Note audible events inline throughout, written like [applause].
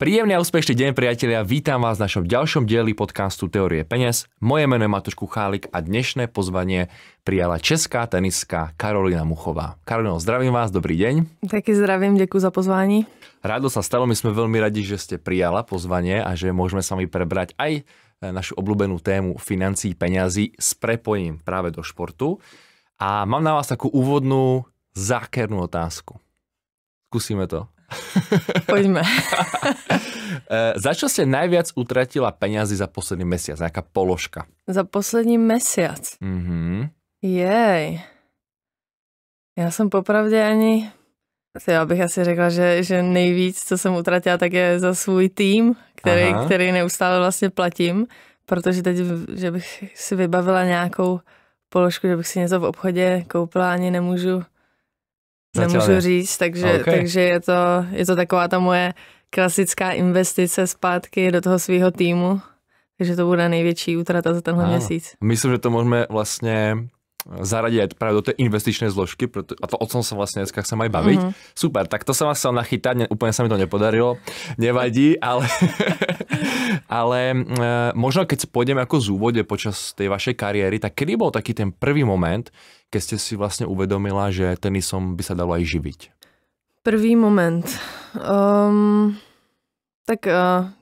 Príjemný a úspešný deň, priatelia. Vítam vás v našom ďalšom dieli podcastu Teorie peněz. Moje meno je Matoš Kuchálik a dnešné pozvanie přijala česká teniska Karolina Muchová. Karolino, zdravím vás, dobrý deň. Taky zdravím, děkuji za pozvání. Rádo sa stalo, my jsme velmi radi, že jste přijala pozvanie a že můžeme s vami prebrať aj eh, našu obľúbenú tému financí peňazí s prepojením právě do športu. A mám na vás takú úvodnú zákernú otázku. Skúsime to. Poďme. [laughs] Eh, za čo ste najviac utratila peniazy za posledný mesiac? Nejaká položka? Za poslední mesiac? Mm-hmm. Jej. Já jsem popravdě ani... Já bych asi řekla, že, že nejvíc, co jsem utratila, tak je za svůj tým, který, Aha. který neustále vlastně platím, protože teď, že bych si vybavila nějakou položku, že bych si něco v obchodě koupila, ani nemůžu Zatím nemůžu říct, takže, okay. takže je, to, je to taková ta moje klasická investice zpátky do toho svého týmu, takže to bude největší útrata za tenhle ano. měsíc. Myslím, že to můžeme vlastně Zaradit právě do té investiční zložky, proto, a to o tom se vlastně dneska chcem mají bavit. Mm-hmm. Super, tak to jsem vás chtěl nachytat, ne, úplně se mi to nepodarilo, nevadí, ale, [laughs] ale e, eh, možná, když pôjdeme jako z úvodě počas té vašej kariéry, tak kdy byl taky ten první moment, když jste si vlastně uvedomila, že tenisom by se dalo i živit? První moment. Um... Tak eh,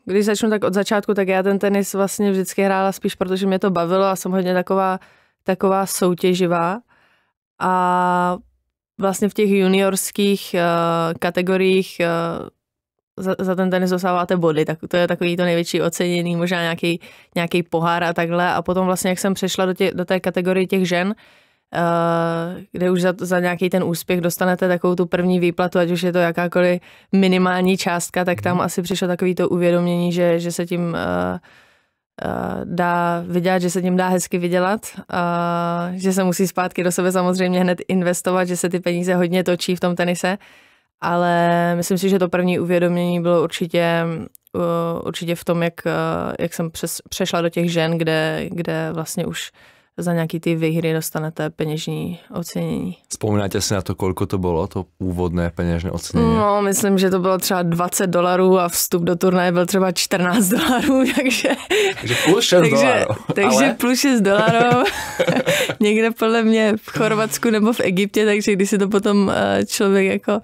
když začnu tak od začátku, tak já ten tenis vlastně vždycky hrála spíš, protože mě to bavilo a jsem hodně taková taková soutěživá a vlastně v těch juniorských uh, kategoriích uh, za, za ten tenis dosáváte body, tak to je takový to největší ocenění, možná nějaký, nějaký pohár a takhle. A potom vlastně, jak jsem přešla do, tě, do té kategorie těch žen, Uh, kde už za, za nějaký ten úspěch dostanete takovou tu první výplatu, ať už je to jakákoliv minimální částka, tak tam mhm. asi přišlo takový to uvědomění, že, že se tím uh, Eh, dá vydělat, že se tím dá hezky vydělat, uh, že se musí zpátky do sebe samozřejmě hned investovat, že se ty peníze hodně točí v tom tenise, ale myslím si, že to první uvědomění bylo určitě, eh, určitě v tom, jak, jak jsem přes, přešla do těch žen, kde, kde vlastně už uh, za nějaký ty výhry dostanete peněžní ocenění. Vzpomínáte si na to, kolik to bylo, to úvodné peněžné ocenění? No, myslím, že to bylo třeba 20 dolarů a vstup do turnaje byl třeba 14 [laughs] dolarů, takže... Takže plus 6 dolarů. Takže ale... plus 6 dolarů. [laughs] někde podle mě v Chorvatsku nebo v Egyptě, takže když si to potom eh, člověk jako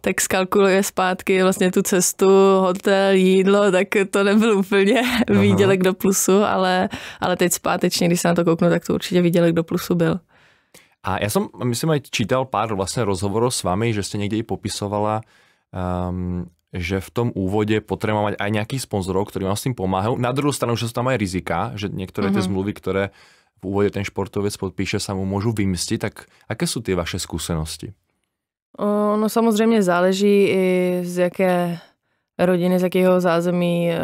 tak skalkuluje zpátky vlastně tu cestu, hotel, jídlo, tak to nebyl úplně výdělek do plusu, ale, ale teď zpátečně, když se na to kouknu, tak to určitě viděli, kdo plusu byl. A já jsem, myslím, aj čítal pár vlastně rozhovorů s vámi, že jste někde i popisovala, um, že v tom úvodě potrebujeme mít i nějaký sponzor, který vám s tím pomáhá. Na druhou stranu, že jsou tam i rizika, že některé mm-hmm. tie zmluvy, které v úvodě ten športovec podpíše, se mu můžu vymstit. Tak jaké jsou ty vaše zkušenosti? No samozřejmě záleží i z jaké rodiny, z jakého zázemí eh,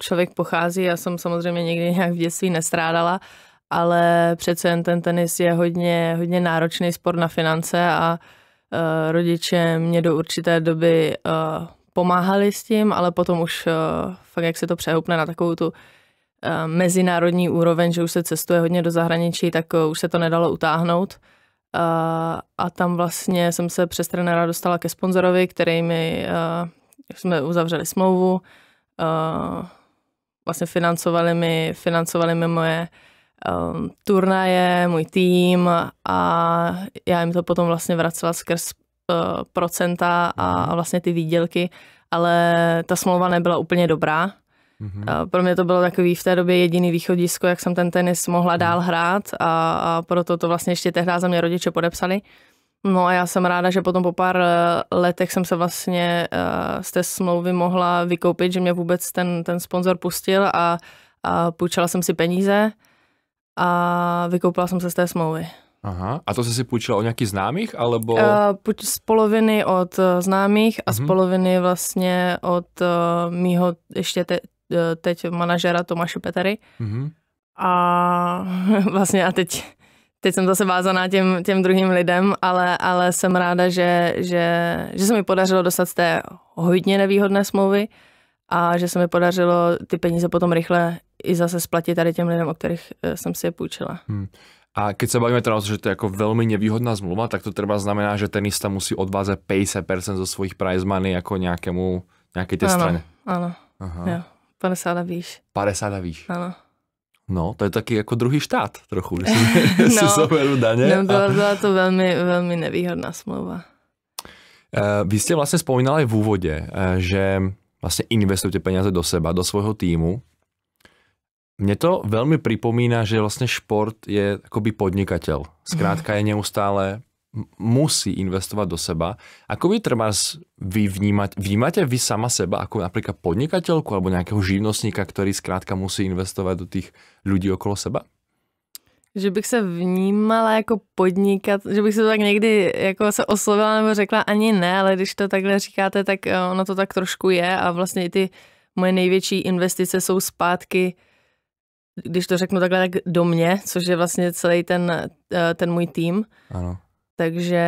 člověk pochází. Já jsem samozřejmě někdy nějak v dětství nestrádala, ale přece jen ten tenis je hodně, hodně náročný sport na finance a uh, rodiče mě do určité doby uh, pomáhali s tím, ale potom už uh, fakt, jak se to přehoupne na takovou tu uh, mezinárodní úroveň, že už se cestuje hodně do zahraničí, tak uh, už se to nedalo utáhnout. Uh, a tam vlastně jsem se přes trenéra dostala ke sponzorovi, který mi, uh, jsme uzavřeli smlouvu, uh, vlastně financovali mi, financovali mi moje uh, um, turnaje, můj tým a já jim to potom vlastně vracela skrz uh, procenta a, a mhm. vlastně ty výdělky, ale ta smlouva nebyla úplně dobrá. Mm-hmm. Pro mě to bylo takový v té době jediný východisko, jak jsem ten tenis mohla mhm. dál hrát a, a proto to vlastně ještě tehdy za mě rodiče podepsali. No a já jsem ráda, že potom po pár eh, letech jsem se vlastně z té smlouvy mohla vykoupit, že mě vůbec ten, ten sponzor pustil a, a půjčala jsem si peníze a vykoupila jsem se z té smlouvy. Aha. A to jsi si půjčila o nějakých známých, alebo? Uh, půjč z poloviny od eh, známých a uh-huh. z mhm. poloviny vlastně od uh, mýho ještě te, teď manažera Tomáše Petery. Uh-huh. A [laughs] vlastně a teď, teď jsem zase vázaná těm, těm druhým lidem, ale, ale jsem ráda, že, že, že se mi podařilo dostat z té hodně nevýhodné smlouvy a že se mi podařilo ty peníze potom rychle i zase splatit tady těm lidem, o kterých eh, jsem si je půjčila. Hmm. A když se bavíme teda, že to je jako velmi nevýhodná zmluva, tak to třeba znamená, že tenista musí odvázet 50% ze svojich prize money jako nějakému, nějaké té ano, straně. Ano, Aha. jo. 50 a výš. 50 a výš. Ano. No, to je taky jako druhý štát trochu, když si, [laughs] [laughs] no, soberu daně. No, byla, a... byla to velmi, velmi nevýhodná smlouva. Uh, vy jste vlastně vzpomínali v úvodě, uh, že vlastně investujete peníze do seba, do svého týmu. Mně to velmi připomíná, že vlastně šport je akoby podnikatel. Zkrátka je neustále musí investovat do seba. Ako vy třeba vy vnímat, vnímáte vy sama seba jako například podnikatelku alebo nějakého živnostníka, který zkrátka musí investovat do těch lidí okolo seba? Že bych se vnímala jako podnikat, že bych se to tak někdy jako se oslovila nebo řekla ani ne, ale když to takhle říkáte, tak eh, ono to tak trošku je a vlastně i ty moje největší investice jsou zpátky uh, když to řeknu takhle, tak do mě, což je vlastně celý ten, eh, ten můj tým. Ano. Takže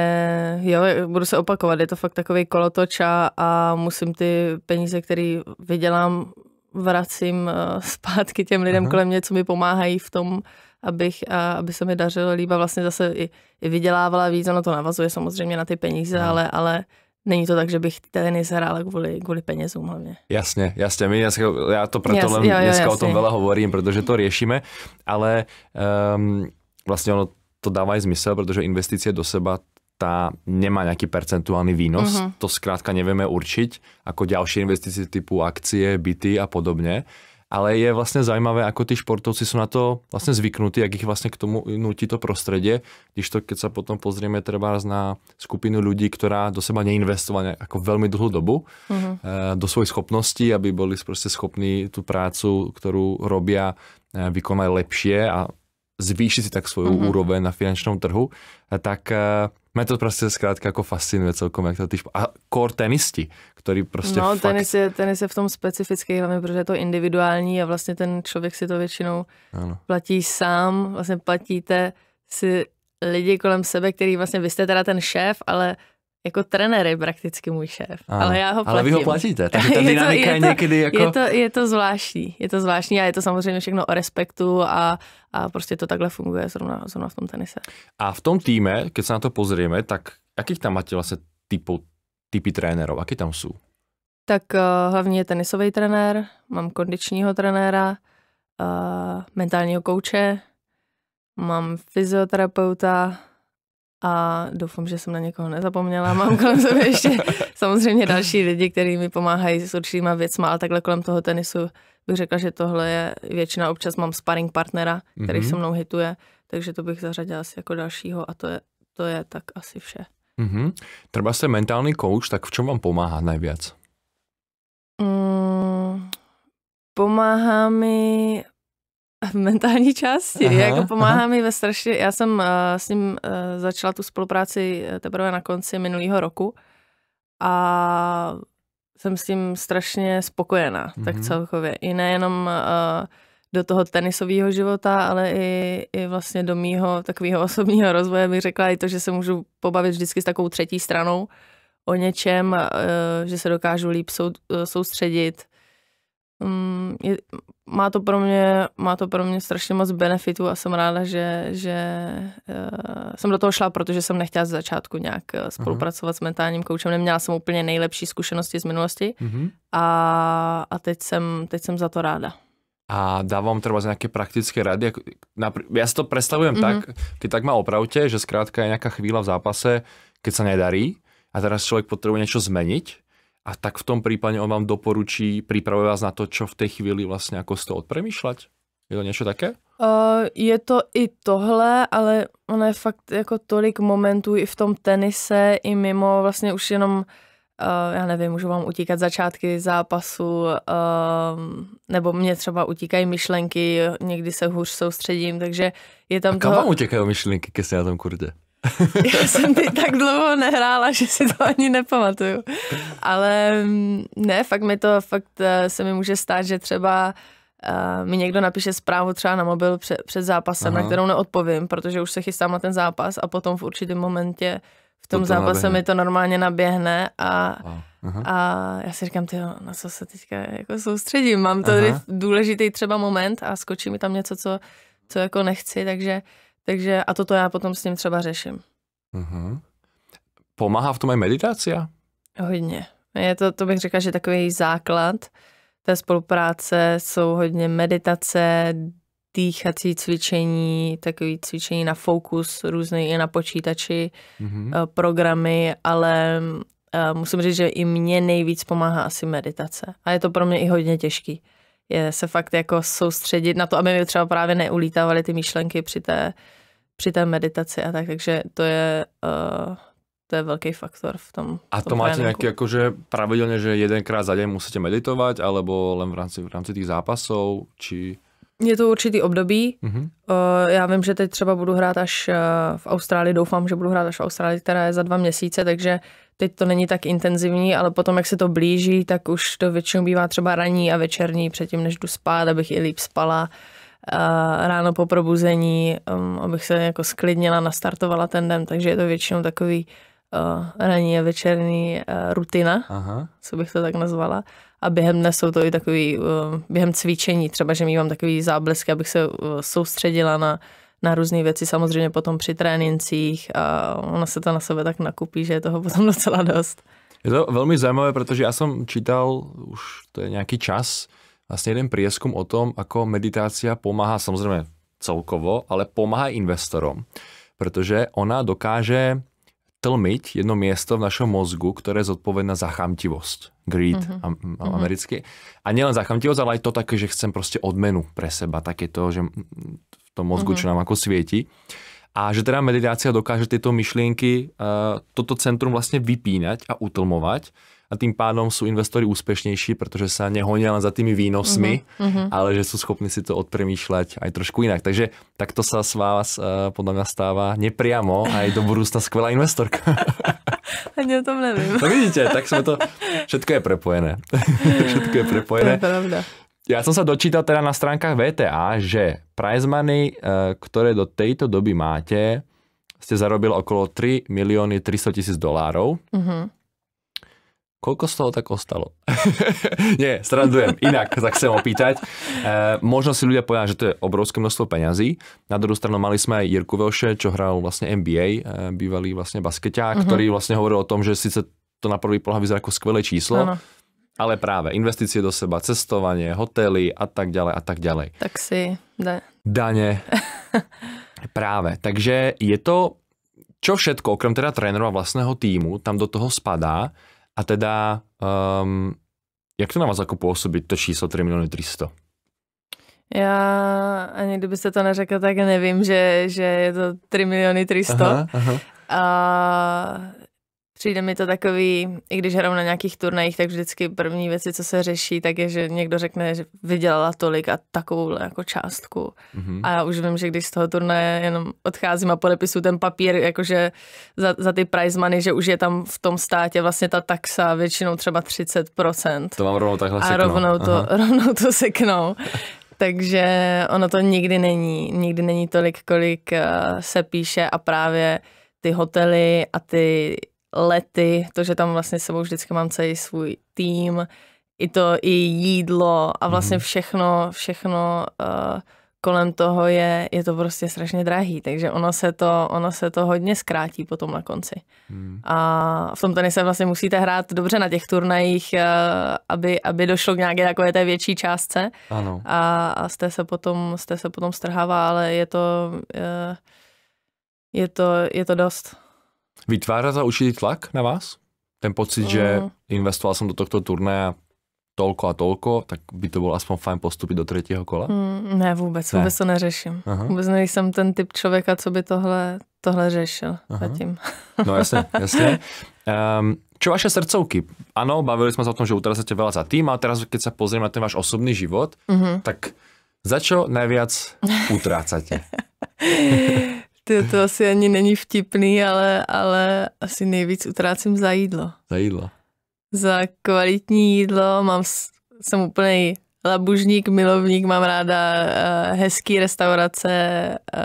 jo, budu se opakovat, je to fakt takový kolotoč a, musím ty peníze, které vydělám, vracím eh, zpátky těm lidem Aha. kolem mě, co mi pomáhají v tom, abych, a, aby se mi dařilo líba vlastně zase i, i vydělávala víc, ono to navazuje samozřejmě na ty peníze, ale, ale Není to tak, že bych tenis hrál kvůli, kvůli penězům hlavně. Jasně, jasně. My dneska, já to proto Jas, jo, jo, dneska jasně. o tom veľa hovorím, protože to řešíme, ale um, vlastně ono to dává i smysl, protože investice do seba ta nemá nějaký percentuální výnos. Uh mhm. -huh. To zkrátka nevíme určit, jako další investice typu akcie, byty a podobně. Uh, ale je vlastně zajímavé, jako ty športovci jsou na to vlastně zvyknutí, jak jich vlastně k tomu nutí to prostředě, když to, když se potom pozrieme třeba na skupinu lidí, která do seba neinvestovala jako velmi dlouhou dobu mm -hmm. do svojich schopností, aby byli prostě schopní tu kterou robí, robia, eh, vykonať lepšie a zvýšit si tak svou mm -hmm. úroveň na finančnom trhu, eh, tak mě to prostě zkrátka jako fascinuje celkom, jak to ty špo... A core tenisti, který prostě No, fakt... tenis, je, tenis je v tom specifický, hlavně protože je to individuální a vlastně ten člověk si to většinou ano. platí sám, vlastně platíte si lidi kolem sebe, který vlastně vy jste teda ten šéf, ale jako trenér je prakticky můj šéf, a, ale já ho platím. Ale vy ho platíte, takže ta [laughs] dynamika je, to, je, to, je někdy jako... Je to, je to zvláštní, je to zvláštní a je to samozřejmě všechno o respektu a, a prostě to takhle funguje zrovna, zrovna v tom tenise. A v tom týme, když se na to pozrieme, tak jakých tam máte vlastně typu, typy trenérů? jaký tam jsou? Tak uh, hlavně je tenisový trenér, mám kondičního trenéra, uh, mentálního kouče, mám fyzioterapeuta, a doufám, že jsem na někoho nezapomněla. Mám kolem sebe ještě samozřejmě další lidi, kteří mi pomáhají s určitýma věcma, ale takhle kolem toho tenisu bych řekla, že tohle je většina. Občas mám sparring partnera, který mm-hmm. se mnou hituje, takže to bych zařadila asi jako dalšího a to je, to je tak asi vše. Mm-hmm. Třeba jste mentální kouč, tak v čem vám pomáhá nejvíc? Mm, pomáhá mi [laughs] v mentální části. Aha, jako pomáhá aha. mi ve strašně, já jsem uh, s ním uh, začala tu spolupráci eh, teprve na konci minulého roku a jsem s tím strašně spokojená, mm-hmm. tak mhm. celkově. I nejenom uh, do toho tenisového života, ale i, i vlastně do mýho takového [laughs] osobního rozvoje bych řekla i to, že se můžu pobavit vždycky s takovou třetí stranou o něčem, uh, že se dokážu líp sou, uh, soustředit, um, je, má, to pro mě, má to pro mě strašně moc benefitů a jsem ráda, že, že uh, jsem do toho šla, protože jsem nechtěla z začátku nějak eh, spolupracovat uh-huh. s mentálním koučem. Neměla jsem úplně nejlepší zkušenosti z minulosti uh-huh. a, a teď, jsem, teď jsem za to ráda. A dávám třeba nějaké praktické rady. Já si to představujem uh-huh. tak, ty mhm. tak má opravdu, že zkrátka je nějaká chvíla v zápase, keď se nedarí a teraz člověk potřebuje něco změnit a tak v tom případě on vám doporučí, pripravuje vás na to, čo v tej chvíli vlastne ako z toho odpremýšľať? Je to něco také? Uh, je to i tohle, ale ono je fakt jako tolik momentů i v tom tenise, i mimo vlastně už jenom, uh, já nevím, můžu vám utíkat začátky zápasu, uh, nebo mě třeba utíkají myšlenky, někdy se hůř soustředím, takže je tam A kam toho... vám utíkají myšlenky, když na tom kurde? [laughs] Já jsem ty tak dlouho nehrála, že si to ani nepamatuju. Ale mm, ne, fakt mi to, fakt eh, se mi může stát, že třeba uh, mi někdo napíše zprávu třeba na mobil před, před zápasem, Aha. na kterou neodpovím, protože už se chystám na ten zápas a potom v určitém momentě v tom to zápase naběhne. mi to normálně naběhne a, a já si říkám, tyjo, na co se teďka jako soustředím, mám tady důležitý třeba moment a skočí mi tam něco, co, co jako nechci, takže takže a toto já potom s ním třeba řeším. Mm-hmm. Pomáhá v tom i meditace. Hodně. Je to, to bych řekla, že takový základ té spolupráce jsou hodně meditace, dýchací cvičení, takový cvičení na fokus, různý i na počítači, mm-hmm. programy, ale eh, musím říct, že i mně nejvíc pomáhá asi meditace. A je to pro mě i hodně těžký je se fakt jako soustředit na to, aby mi třeba právě neulítávaly ty myšlenky při té, při té meditaci a tak, takže to je, uh, to je velký faktor v tom. A v tom to máte nějaký, jakože pravidelně, že jedenkrát za den musíte meditovat, alebo len v rámci, v rámci těch zápasů, či... Je to určitý období. Mm-hmm. Uh, já vím, že teď třeba budu hrát až uh, v Austrálii, doufám, že budu hrát až v Austrálii, která je za dva měsíce, takže teď to není tak intenzivní, ale potom, jak se to blíží, tak už to většinou bývá třeba ranní a večerní, předtím, než jdu spát, abych i líp spala. A ráno po probuzení, um, abych se jako sklidnila, nastartovala ten den, takže je to většinou takový uh, ranní a večerní uh, rutina, Aha. co bych to tak nazvala. A během dne jsou to i takový, uh, během cvičení třeba, že mývám takový záblesk, abych se uh, soustředila na na různé věci, samozřejmě potom při trénincích a ona se to na sebe tak nakupí, že je toho potom docela dost. Je to velmi zajímavé, protože já jsem čítal už to je nějaký čas, vlastně jeden prieskum o tom, ako meditácia pomáhá samozřejmě celkovo, ale pomáhá investorom, protože ona dokáže tlmiť jedno miesto v našom mozgu, ktoré je zodpovedné za chamtivosť. Greed mm-hmm. am, am, mhm. americky. A nielen za chamtivosť, ale aj to také, že chcem prostě odmenu pre seba. Také to, že tom mozgu, uh-huh. čo nám ako svieti. A že teda meditácia dokáže tyto myšlienky, eh, toto centrum vlastně vypínať a utlmovať a tým pádom jsou investory úspěšnější, protože se nehoní len za tými výnosmi, Uh mhm, -huh. Mhm. ale že jsou schopni si to odpremýšlet aj trošku jinak. Takže tak to se s vás uh, eh, podle mě stává nepriamo a i do budoucna skvělá investorka. [laughs] Ani o tom nevím. To no vidíte, tak jsme to, všetko je prepojené. [laughs] všetko je prepojené. To je pravda. Ja som sa dočítal teda na stránkach VTA, že prize money, eh, ktoré do tejto doby máte, ste zarobili okolo 3 milióny 300 tisíc dolárov. Mm-hmm. Koľko z toho tak ostalo? [laughs] Nie, stradujem, Inak sa chcem opýtať. E, eh, možno si ľudia povedali, že to je obrovské množstvo peňazí. Na druhou stranu mali sme aj Jirku Velše, čo hral vlastne NBA, e, eh, bývalý vlastne basketák, mm-hmm. ktorý vlastne hovoril o tom, že sice to na prvý pohľad vyzerá jako skvělé číslo, ano. Ale práve investície do seba, cestovanie, hotely a tak ďalej a tak ďalej. si da. Daně. [laughs] práve. Takže je to, čo všetko, okrem teda tréneru a vlastného týmu, tam do toho spadá a teda, um, jak to na vás jako působí to číslo 3 miliony 300? Já ani kdybyste to neřekl, tak nevím, že, že je to 3 miliony 300. Aha, aha. A Přijde mi to takový, i když hraju na nějakých turnajích, tak vždycky první věci, co se řeší, tak je, že někdo řekne, že vydělala tolik a takovou jako částku. Mm-hmm. A já už vím, že když z toho turnaje jenom odcházím a podepisu ten papír, jakože za, za ty prize money, že už je tam v tom státě vlastně ta taxa většinou třeba 30%. To mám rovnou takhle seknou. A rovnou to, rovnou to seknou. takže ono to nikdy není, nikdy není tolik, kolik eh, se píše a právě ty hotely a ty lety, to, že tam vlastně s sebou vždycky mám celý svůj tým, i to i jídlo a vlastně mhm. všechno, všechno uh, kolem toho je, je to prostě strašně drahý, takže ono se to, ono se to hodně zkrátí potom na konci. Hmm. A v tom tenise vlastně musíte hrát dobře na těch turnajích, eh, aby, aby došlo k nějaké takové té větší částce. Ano. A, a jste, se potom, jste se potom strhává, ale je to, uh, je to, je to dost. Vytvářa za určitý tlak na vás? Ten pocit, mm. že investoval jsem do tohto turnaja tolko a tolko, tak by to bylo aspoň fajn postupit do třetího kola? Mm, ne, vůbec, ne. vůbec to neřeším. Aha. Vůbec nejsem ten typ člověka, co by tohle, tohle řešil Aha. zatím. [laughs] No jasně, jasně. Um, [laughs] čo vaše srdcovky? Ano, bavili jsme se o tom, že utracete veľa za tým, a teraz, když se pozrím na ten váš osobný život, mm -hmm. tak za čo najviac utrácate? [laughs] Ty, to asi ani není vtipný, ale, ale asi nejvíc utrácím za jídlo. Za jídlo. Za kvalitní jídlo mám, jsem úplný labužník, milovník, mám ráda uh, hezký restaurace, uh,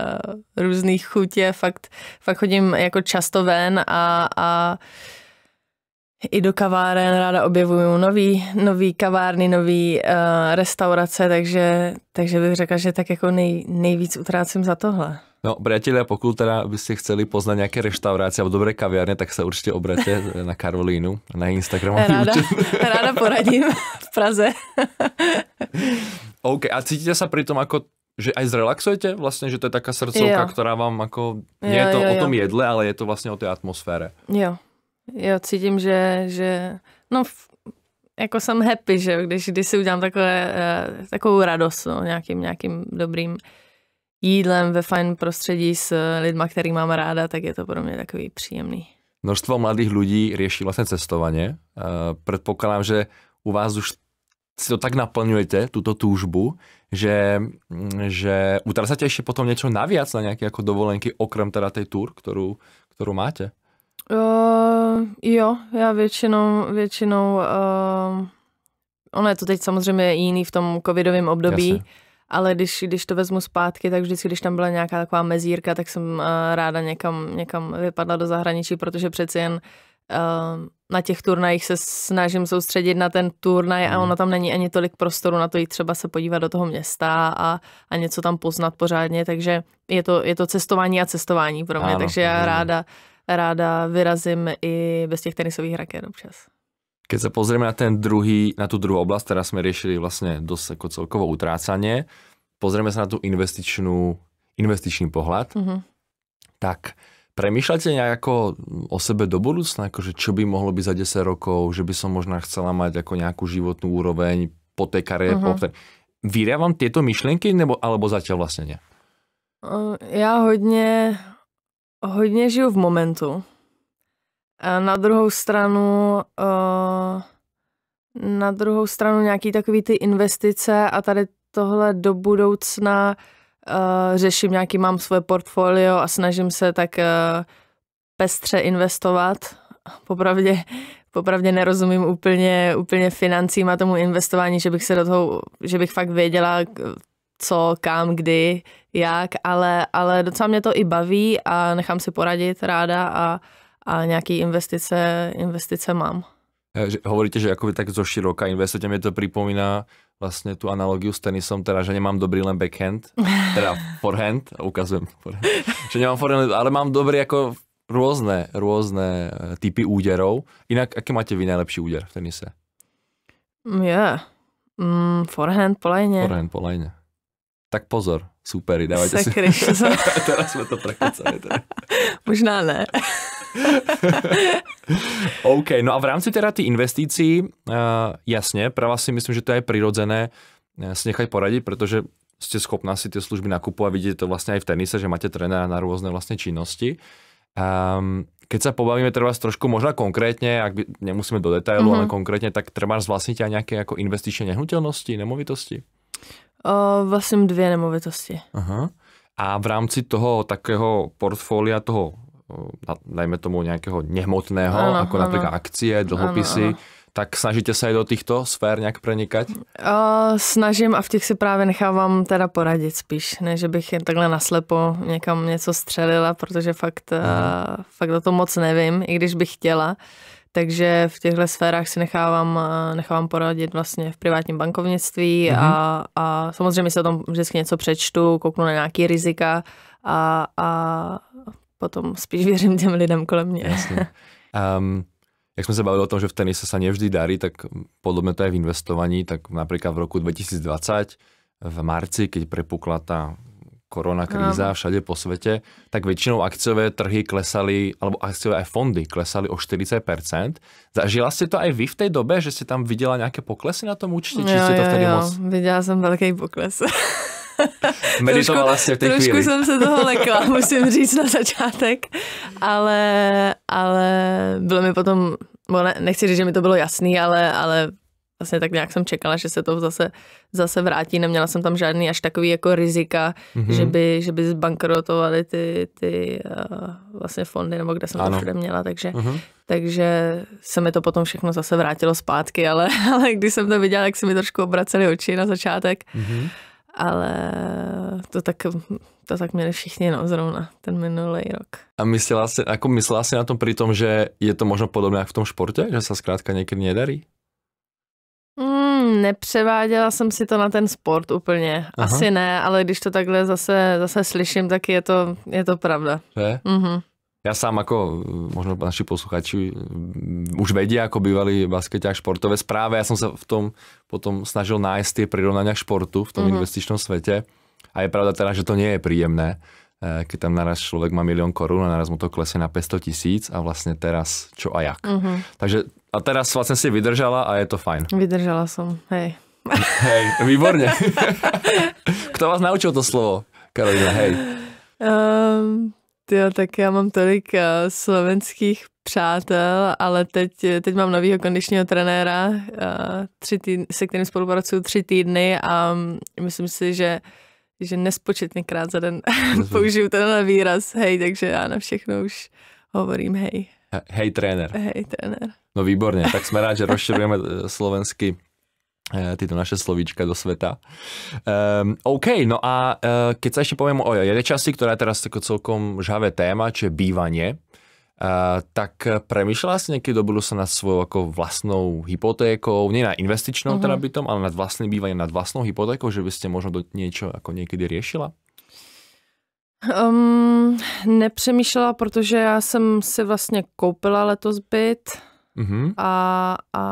eh, různých chutě, fakt, fakt chodím jako často ven a, a i do kaváren ráda objevuju nový, nový kavárny, nový uh, restaurace, takže, takže bych řekla, že tak jako nej, nejvíc utrácím za tohle. No, priatelia, pokud teda by ste chceli poznať nejaké reštaurácie alebo dobré kaviárne, tak sa určite obrate na Karolínu, na Instagram. Ráda, [laughs] ráda poradím v Praze. OK, a cítite sa pri tom ako že aj zrelaxujete vlastně, že to je taká srdcovka, jo. která vám jako, nie jo, je to jo, o tom jedle, ale je to vlastně o té atmosfére. Jo, jo, cítím, že, že no jako jsem happy, že když, když si udělám takové, eh, takovou radost no, nějakým, nějakým dobrým jídlem, ve fajn prostředí s eh, lidma, který mám ráda, tak je to pro mě takový příjemný. Množstvo mladých lidí řeší vlastně cestovaně. Eh, předpokládám, že u vás už si to tak naplňujete, tuto túžbu, že, mm, že utracete ještě potom něco navíc na nějaké jako dovolenky, okrem teda té tour, kterou, kterou máte? Uh, jo, já většinou, většinou uh, ono je to teď samozřejmě jiný v tom covidovém období, Jasně ale když, když to vezmu zpátky, tak vždycky, když tam byla nějaká taková mezírka, tak jsem eh, ráda někam, někam vypadla do zahraničí, protože přeci jen eh, na těch turnajích se snažím soustředit na ten turnaj a mhm. ono tam není ani tolik prostoru na to jít třeba se podívat do toho města a, a něco tam poznat pořádně, takže je to, je to cestování a cestování pro mě, ano, takže já ráda, ráda vyrazím i bez těch tenisových raket občas. Keď sa pozrieme na ten druhý, na tú druhú oblasť, teraz sme riešili vlastne dosť ako celkovo utrácanie, pozrieme sa na tú investičnú, investičný pohľad, mm -hmm. tak premýšľate nejako o sebe do budúcna, že čo by mohlo byť za 10 rokov, že by som možná chcela mať ako nejakú životnú úroveň po tej kariére, mm -hmm. po té... Víria vám tieto myšlenky, nebo alebo zatím vlastně ne? Já hodně, hodně žiju v momentu na druhou stranu, eh, na druhou stranu nějaký takový ty investice a tady tohle do budoucna eh, řeším nějaký, mám svoje portfolio a snažím se tak eh, pestře investovat. Popravdě, popravdě nerozumím úplně, úplně financím a tomu investování, že bych se do toho, že bych fakt věděla, co, kam, kdy, jak, ale, ale docela mě to i baví a nechám si poradit ráda a a nějaké investice, investice mám. Eh, hovoríte, že jako tak zo široka investujete, mě to připomíná vlastně tu analogiu s tenisem, teda že nemám dobrý len backhand, teda forehand, ukazujem forehand, že nemám forehand, ale mám dobrý jako různé, různé eh, typy úderů. Jinak, jaký máte vy nejlepší úder v tenise? Mm, Je, yeah. mm, forehand po lejně. Forehand po lejně. Tak pozor, super, dávajte Sakry, si. [laughs] Teraz jsme to prekecali. Možná ne. [laughs] OK, no a v rámci teda ty investicí, uh, jasně, prava si myslím, že to je přirozené eh, si nechaj poradit, protože jste schopná si ty služby nakupovat, vidíte to vlastně i v tenise, že máte trenéra na různé vlastně činnosti. Um, keď se pobavíme třeba trošku možná konkrétně, jak by, nemusíme do detailu, mm-hmm. ale konkrétně, tak třeba a nějaké jako investiční nehnutelnosti, nemovitosti? Uh, vlastním dvě nemovitosti. Aha. A v rámci toho takého portfolia, toho dajme tomu nějakého nehmotného, ano, jako ano. například akcie, dlhopisy, ano, ano. Tak snažíte se i do těchto sfér nějak pronikat? Uh, snažím a v těch si právě nechávám teda poradit spíš, ne že bych jen takhle naslepo někam něco střelila, protože fakt, uh. Uh, fakt o tom moc nevím, i když bych chtěla. Takže v těchto sférách si nechávám, nechávám poradit vlastně v privátním bankovnictví a, mhm. a samozřejmě si o tom vždycky něco přečtu, kouknu na nějaký rizika a, a potom spíš věřím těm lidem kolem mě. Jasně. Um, [laughs] jak jsme se bavili o tom, že v tenise sa nevždy darí, tak podobně to je v investování, tak například v roku 2020 v marci, keď prepukla ta korona kríza no. všade po svete, tak většinou akciové trhy klesaly, alebo akciové fondy klesaly o 40%. Zažila jste to i vy v té době, že jste tam viděla nějaké poklesy na tom účtu? Či jo, to vtedy jo, moc... Viděla jsem velký pokles. [laughs] [laughs] Meditovala jsi v té Trošku chvíli. jsem se toho lekla, [laughs] musím říct na začátek, ale, ale bylo mi potom, ne, nechci říct, že mi to bylo jasný, ale, ale vlastně tak nějak jsem čekala, že se to zase, zase vrátí. Neměla jsem tam žádný až takový jako rizika, mm-hmm. že, by, že by zbankrotovali ty, ty uh, vlastně fondy, nebo kde jsem ano. to všude měla, takže, mm-hmm. takže se mi to potom všechno zase vrátilo zpátky, ale, [laughs] ale když jsem to viděla, jak se mi trošku obracely oči na začátek, mm-hmm ale to tak, to tak měli všichni no, zrovna ten minulý rok. A myslela si, jako myslela si na tom při tom, že je to možno podobné jak v tom športě, že se zkrátka někdy nedarí? Mm, nepřeváděla jsem si to na ten sport úplně. Aha. Asi ne, ale když to takhle zase, zase slyším, tak je to, je to pravda. Že? Mhm. Ja sám ako, možno naši posluchači mm, už vedia ako bývalý basketák športové správe, ja som sa v tom potom snažil nájsť tie prirovnania športu v tom mm -hmm. investičnom svete. A je pravda teda, že to nie je príjemné, eh, keď tam naraz človek má milión korun a naraz mu to klesne na 500 tisíc a vlastně teraz čo a jak. Mm -hmm. Takže a teraz vlastně si vydržala a je to fajn. Vydržala som, hej. hej, výborně. [laughs] Kdo vás naučil to slovo, Karolina, hej? Um... Jo, tak já mám tolik uh, slovenských přátel, ale teď, eh, teď mám nového kondičního trenéra, uh, tři týdny, se kterým spolupracuju tři týdny a mm, myslím si, že že nespočetněkrát za den [laughs] použiju tenhle výraz hej, takže já na všechno už hovorím hej. Hej trenér. Hej trenér. No výborně, tak jsme rádi, že rozširujeme slovenský Eh, tyto naše slovíčka do světa. Um, OK, no a uh, keď se ještě povím o jednej která ktorá je teraz jako celkom žhavé téma, je bývaně, Uh, tak přemýšlela si někdy do budoucna nad svou jako vlastnou hypotékou, ne na investičnou uh mhm. -huh. teda bytom, ale nad vlastným bývaním, nad vlastnou hypotékou, že byste možno do něčeho jako někdy řešila? Um, ehm, nepřemýšlela, protože já jsem si vlastně koupila letos byt, Mm-hmm. A, a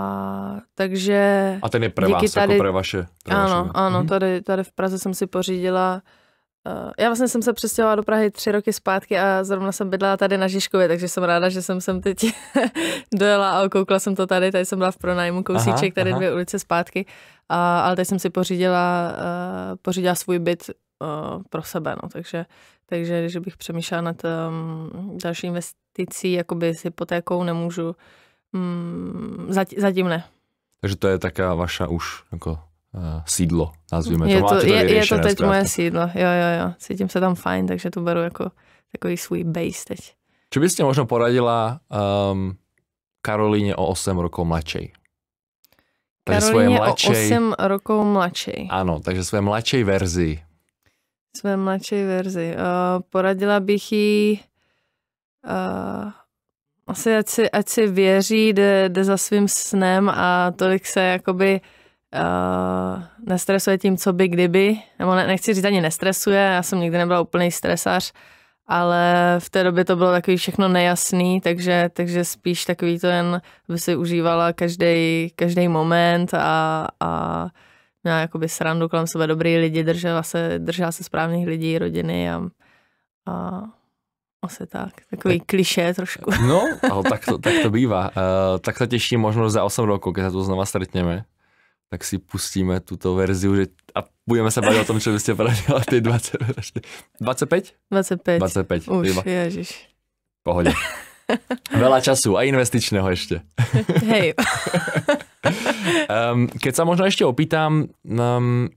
takže... A ten je pre vás, jako tady, jako pre vaše. Pre ano, vaše. ano, mm-hmm. tady, tady v Praze jsem si pořídila uh, já vlastně jsem se přestěhovala do Prahy tři roky zpátky a zrovna jsem bydlela tady na Žižkově, takže jsem ráda, že jsem sem teď [laughs] dojela a koukla jsem to tady, tady jsem byla v pronájmu kousíček, aha, tady aha. dvě ulice zpátky, a, ale teď jsem si pořídila, uh, pořídila svůj byt uh, pro sebe, no, takže, takže když bych přemýšlela nad um, další investicí, jakoby s hypotékou nemůžu Mm, zatím, zatím ne. Takže to je taká vaša už jako uh, sídlo, nazvíme je to. je, je to teď moje sídlo, jo, jo, jo. Cítím se tam fajn, takže to beru jako takový svůj base teď. Čo byste možno poradila um, Karolíně o 8 rokov mladšej? Takže svoje mladšej... o 8 rokov mladšej. Ano, takže své mladšej verzi. Své mladšej verzi. Uh, poradila bych jí... Uh, asi ať si, ať si věří, jde, jde za svým snem a tolik se jakoby uh, nestresuje tím, co by kdyby, nebo ne, nechci říct ani nestresuje, já jsem nikdy nebyla úplný stresař, ale v té době to bylo takový všechno nejasný, takže, takže spíš takový to jen, aby si užívala každý moment a, a měla jakoby srandu kolem sebe, dobrý lidi, držela se, držela se správných lidí, rodiny a, a asi tak, takový tak. kliše trošku. [laughs] No, ale tak to, tak to bývá. Uh, tak se těším Možná za 8 roku, když se tu znova stretněme, tak si pustíme tuto verzi že a budeme se bavit o tom, co byste ty 20, 25? 25. 25. Už, Týba. ježiš. Pohodě. [laughs] Veľa času a investičného ještě. Hej. um, [laughs] keď se možná ještě opýtám, um,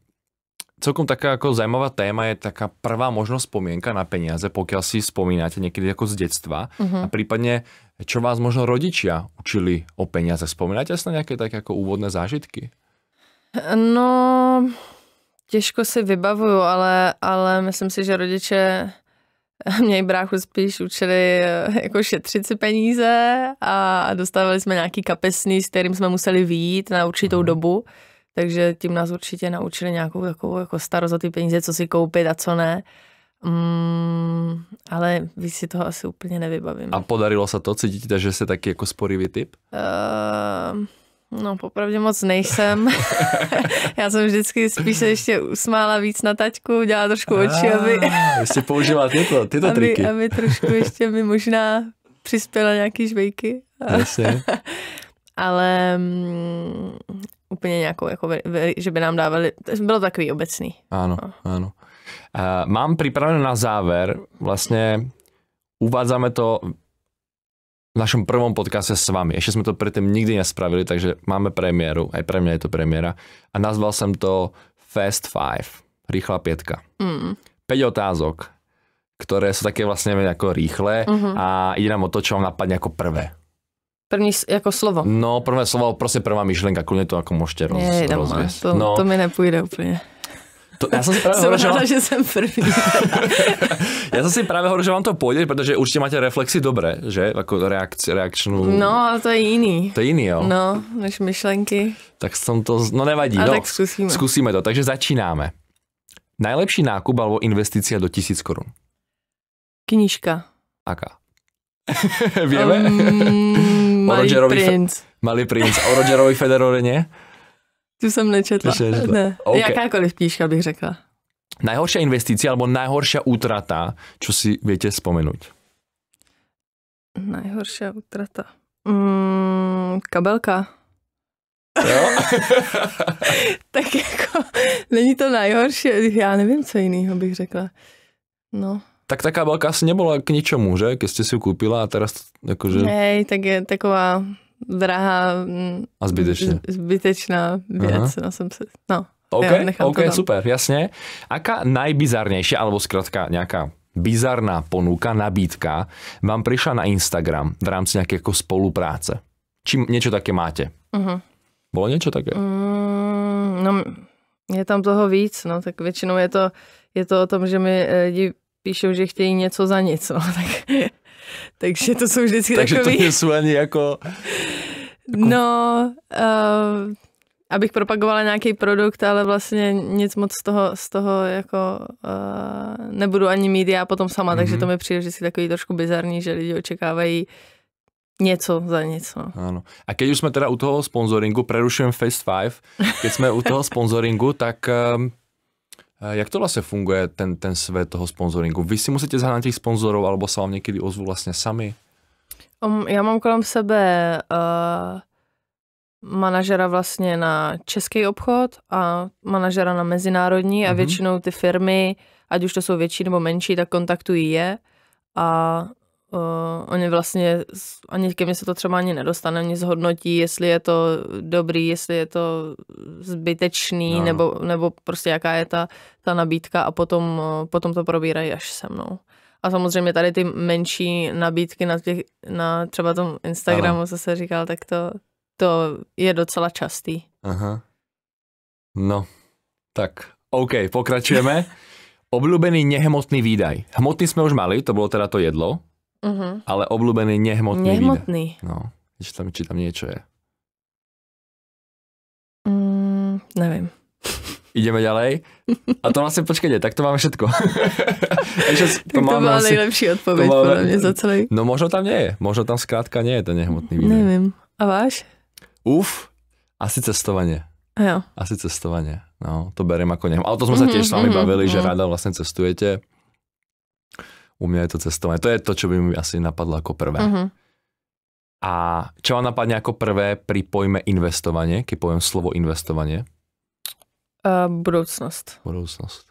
celkom taká jako zajímavá téma je taká prvá možnost spomienka na peniaze, pokiaľ si spomínate niekedy ako z detstva uh mhm. -huh. a prípadne čo vás možno rodičia učili o peniaze. Spomínáte si na nějaké tak jako úvodné zážitky? No, těžko si vybavuju, ale, ale myslím si, že rodiče mě i bráchu spíš učili eh, jako šetřit si peníze a dostávali jsme nějaký kapesný, s kterým jsme museli výjít na určitou uh mhm. -huh. dobu takže tím nás určitě naučili nějakou takovou jako starost o ty peníze, co si koupit a co ne. Mm, ale víc si toho asi úplně nevybavím. A podarilo se to? Cítíte, že jste taky jako sporivý typ? Uh, no, popravdě moc nejsem. [laughs] Já jsem vždycky spíš ještě usmála víc na taťku, dělala trošku oči, aby... Ah, jestli používá tyto, tyto aby, triky. Aby trošku ještě mi možná přispěla nějaký žvejky. Jasně. [laughs] ale, mm, úplně nějakou, jako, že by nám dávali, bylo takový obecný. ano no. ano. Uh, mám připraveno na záver, vlastně uvádzáme to v našem prvom podcaste s vami. ještě jsme to předtím nikdy nespravili, takže máme premiéru, aj pre mě je to premiéra. A nazval jsem to Fast Five, rychlá pětka Mm. Pět otázok, které jsou také vlastně jako rychlé mm -hmm. a jde nám o to, co vám napadne jako prvé. První jako slovo. No, první slovo, prostě první myšlenka, kvůli to jako můžete roz, rozvěst. To, no. to mi nepůjde úplně. To, já jsem si právě jsem hovoril, že, vám... že jsem první. [laughs] já jsem si právě hovoril, že vám to půjde, protože určitě máte reflexy dobré, že? Jako reakci, reakčnou. No, ale to je jiný. To je jiný, jo? No, než myšlenky. Tak jsem to, no nevadí. no, tak zkusíme. Zkusíme to, takže začínáme. Najlepší nákup alebo investice do tisíc korun? Knížka. Aká? [laughs] Víme? Um, Malý Rogerovi princ. Fe- Malý princ. O Rogerovi ne? Tu jsem nečetla. Ne. Ne. Okay. Jakákoliv knížka bych řekla. Nejhorší investice, alebo nejhorší útrata, co si větě vzpomenout? Nejhorší útrata. Mm, kabelka. Jo? [laughs] tak jako, není to najhorší, já nevím, co jiného bych řekla. No, tak ta kabelka asi nebyla k ničemu, že? Když jste si ji koupila a teraz jakože... Hej, tak je taková drahá... Mm, a zbytečná. Zbytečná věc, Aha. no jsem se... No, OK, okay to super, jasně. Aká najbizarnější, alebo zkrátka nějaká bizarná ponuka, nabídka vám přišla na Instagram v rámci nějaké jako spolupráce? Čím něco také máte? Uh-huh. Bylo něco také? Mm, no, je tam toho víc, no, tak většinou je to, je to o tom, že mi eh, lidi píšou, že chtějí něco za něco. [laughs] Tak, takže to jsou vždycky takže takový... Takže to jsou ani jako... jako... No, uh, abych propagovala nějaký produkt, ale vlastně nic moc z toho, z toho jako uh, nebudu ani mít já potom sama, mm-hmm. takže mhm. to mi přijde vždycky takový trošku bizarní, že lidi očekávají něco za něco. Ano. A když už jsme teda u toho sponzoringu, prerušujeme Face 5, když jsme u toho [laughs] sponzoringu, tak um, Eh, jak to vlastně funguje, ten, ten svět toho sponzoringu? Vy si musíte zahnat těch sponzorů, alebo se vám někdy ozvu vlastně sami? Um, já mám kolem sebe uh, manažera vlastně na český obchod a manažera na mezinárodní uh-huh. a mhm. většinou ty firmy, ať už to jsou větší nebo menší, tak kontaktují je a Uh, oni vlastně, ani ke mně se to třeba ani nedostane, oni zhodnotí, jestli je to dobrý, jestli je to zbytečný, no. no. nebo, nebo prostě jaká je ta, ta nabídka a potom, eh, potom to probírají až se mnou. A samozřejmě tady ty menší nabídky na, těch, na třeba tom Instagramu, co se říkal, tak to, to je docela častý. Aha. No, tak OK, pokračujeme. [laughs] Obľúbený nehmotný výdaj. Hmotný jsme už mali, to bylo teda to jedlo, uh-huh. ale obľúbený nehmotný Nehmotný. Výdaj. No, či tam, či tam niečo je. Mm, nevím. [laughs] Ideme ďalej. A to vlastne, počkajte, tak to máme všetko. [laughs] Ešte, to, tak to máme byla asi, nejlepší odpověď máme, podle mě za celý. No možno tam nie je, možno tam zkrátka nie je ten nehmotný výdaj. Nevím. A váš? Uf, asi cestovanie. jo. Asi cestovanie. No, to beriem ako nehmotný. Ale to sme mm -hmm, sa mhm, tiež s vami mhm, bavili, mm -hmm. že ráda vlastne cestujete umělé to cestování. To je to, co by mi asi napadlo jako prvé. Mm -hmm. A čo vám napadne jako prvé pri pojme investovanie, keď poviem slovo investovanie? Uh, budoucnost. Budoucnost.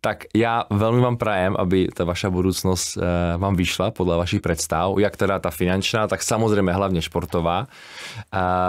Tak já velmi vám prajem, aby ta vaša budoucnost uh, vám vyšla podle vašich představ, jak teda ta finančná, tak samozřejmě hlavně športová.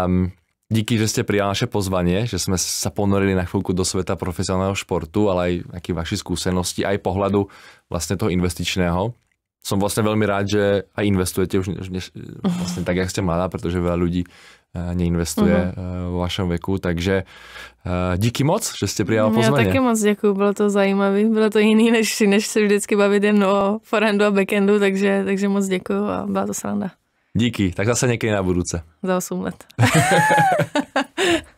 Um, Díky, že ste prijala naše pozvanie, že sme sa ponorili na chvíľku do sveta profesionálneho športu, ale aj aký vaši skúsenosti, aj pohľadu vlastne toho investičného. Som vlastne veľmi rád, že aj investujete už než, vlastne tak, jak ste mladá, protože veľa ľudí eh, neinvestuje uh mhm. -huh. Eh, v vašem věku, takže eh, díky moc, že jste přijal pozvání. Já taky moc děkuji, bylo to zajímavé, bylo to jiný, než, než se vždycky bavit jen o forendu a backendu, takže, takže moc děkuji a byla to sranda. Díky, tak zase někdy na budouce. Za 8 let. [laughs]